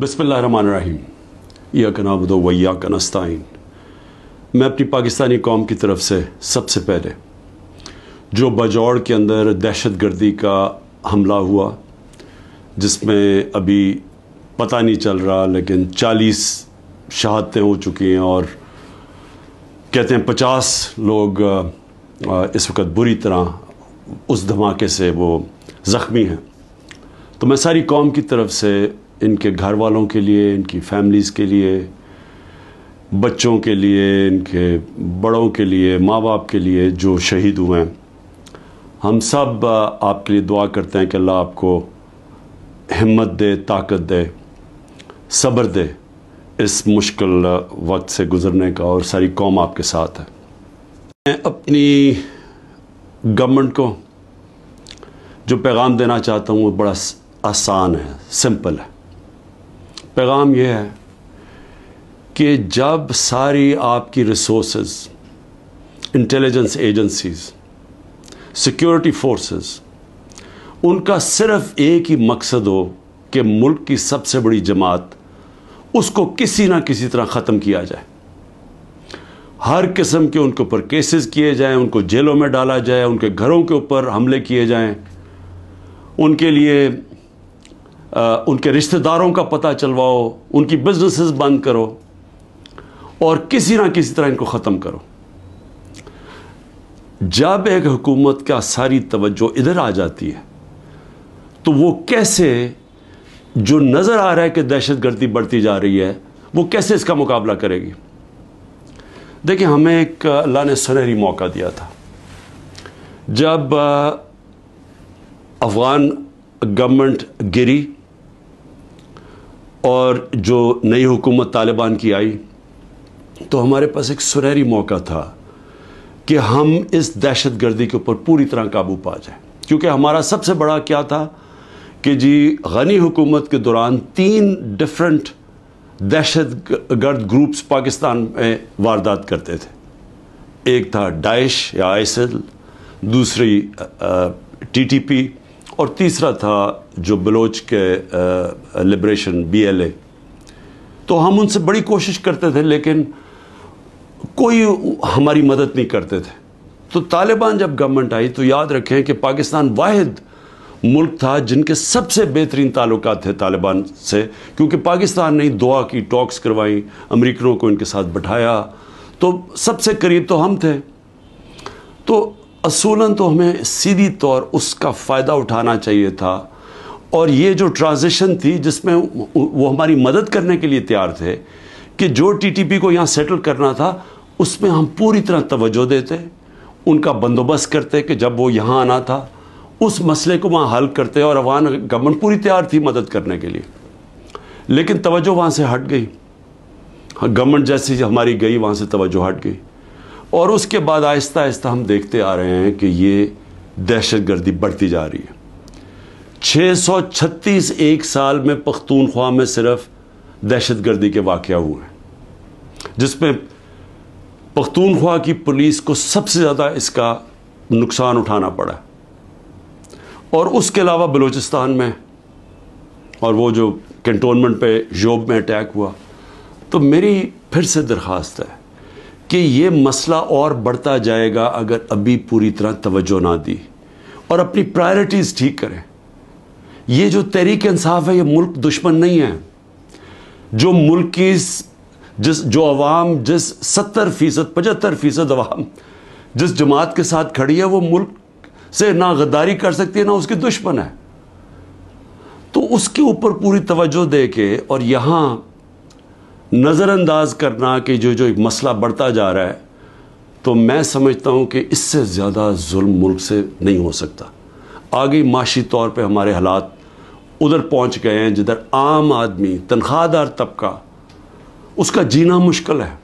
बसमीम या कनाबद वैया कनस्ताइन मैं अपनी पाकिस्तानी कौम की तरफ से सबसे पहले जो बजौड़ के अंदर दहशत गर्दी का हमला हुआ जिसमें अभी पता नहीं चल रहा लेकिन 40 शहादतें हो चुकी हैं और कहते हैं 50 लोग इस वक्त बुरी तरह उस धमाके से वो ज़ख्मी हैं तो मैं सारी कौम की तरफ से इनके घर वालों के लिए इनकी फैमिलीज़ के लिए बच्चों के लिए इनके बड़ों के लिए माँ बाप के लिए जो शहीद हुए हैं हम सब आपके लिए दुआ करते हैं कि अल्लाह आपको हिम्मत दे ताकत दे सब्र दे इस मुश्किल वक्त से गुज़रने का और सारी कौम आपके साथ है मैं अपनी गवर्नमेंट को जो पैगाम देना चाहता हूँ वो बड़ा आसान है सिंपल है पैगाम यह है कि जब सारी आपकी resource intelligence agencies security forces उनका सिर्फ एक ही मकसद हो कि मुल्क की सबसे बड़ी जमात उसको किसी ना किसी तरह ख़त्म किया जाए हर किस्म के उनके ऊपर केसेस किए जाएं उनको जेलों में डाला जाए उनके घरों के ऊपर हमले किए जाएं उनके लिए उनके रिश्तेदारों का पता चलवाओ उनकी बिजनेसेस बंद करो और किसी ना किसी तरह इनको ख़त्म करो जब एक हुकूमत का सारी तवज्जो इधर आ जाती है तो वो कैसे जो नज़र आ रहा है कि दहशत गर्दी बढ़ती जा रही है वो कैसे इसका मुकाबला करेगी देखिए हमें एक अल्लाह ने सुनहरी मौका दिया था जब अफ़गान गवर्नमेंट गिरी और जो नई हुकूमत तालिबान की आई तो हमारे पास एक सुनहरी मौका था कि हम इस दहशत गर्दी के ऊपर पूरी तरह काबू पा जाए क्योंकि हमारा सबसे बड़ा क्या था कि जी गनी हुकूमत के दौरान तीन डिफरेंट दहशत गर्द ग्रुप्स पाकिस्तान में वारदात करते थे एक था डाइश या आइसल दूसरी टीटीपी और तीसरा था जो बलोच के लिब्रेशन बीएलए तो हम उनसे बड़ी कोशिश करते थे लेकिन कोई हमारी मदद नहीं करते थे तो तालिबान जब गवर्नमेंट आई तो याद रखें कि पाकिस्तान वाहिद मुल्क था जिनके सबसे बेहतरीन ताल्लुक थे तालिबान से क्योंकि पाकिस्तान ने दुआ की टॉक्स करवाई अमरीकनों को इनके साथ बैठाया तो सबसे करीब तो हम थे तो असूलन तो हमें सीधी तौर उसका फ़ायदा उठाना चाहिए था और ये जो ट्रांजिशन थी जिसमें वो हमारी मदद करने के लिए तैयार थे कि जो टीटीपी को यहाँ सेटल करना था उसमें हम पूरी तरह तवज्जो देते उनका बंदोबस्त करते कि जब वो यहाँ आना था उस मसले को वहाँ हल करते और अफगान गवर्नमेंट पूरी तैयार थी मदद करने के लिए लेकिन तवज्जो वहाँ से हट गई गवर्नमेंट जैसी हमारी गई वहाँ से तवज्जो हट गई और उसके बाद आहिस्ता आहिस्ता हम देखते आ रहे हैं कि ये दहशत गर्दी बढ़ती जा रही है 636 एक साल में पख्तूनख्वा में सिर्फ दहशत गर्दी के वाक़ हुए हैं जिसमें पख्तूनख्वा की पुलिस को सबसे ज़्यादा इसका नुकसान उठाना पड़ा और उसके अलावा बलूचिस्तान में और वो जो कंटोनमेंट पे जोब में अटैक हुआ तो मेरी फिर से दरख्वास्त है कि ये मसला और बढ़ता जाएगा अगर अभी पूरी तरह तवज्जो ना दी और अपनी प्रायोरिटीज़ ठीक करें ये जो तहरीक इंसाफ है ये मुल्क दुश्मन नहीं है जो मुल्क की जिस जो आवाम जिस सत्तर फीसद पचहत्तर फीसद अवाम जिस जमात के साथ खड़ी है वो मुल्क से ना गद्दारी कर सकती है ना उसकी दुश्मन है तो उसके ऊपर पूरी तवज्जो दे के और यहाँ नज़रअंदाज करना कि जो जो एक मसला बढ़ता जा रहा है तो मैं समझता हूँ कि इससे ज़्यादा जुल्म मुल्क से नहीं हो सकता आगे माशी तौर पर हमारे हालात उधर पहुँच गए हैं जिधर आम आदमी तनख्वाहदार तबका उसका जीना मुश्किल है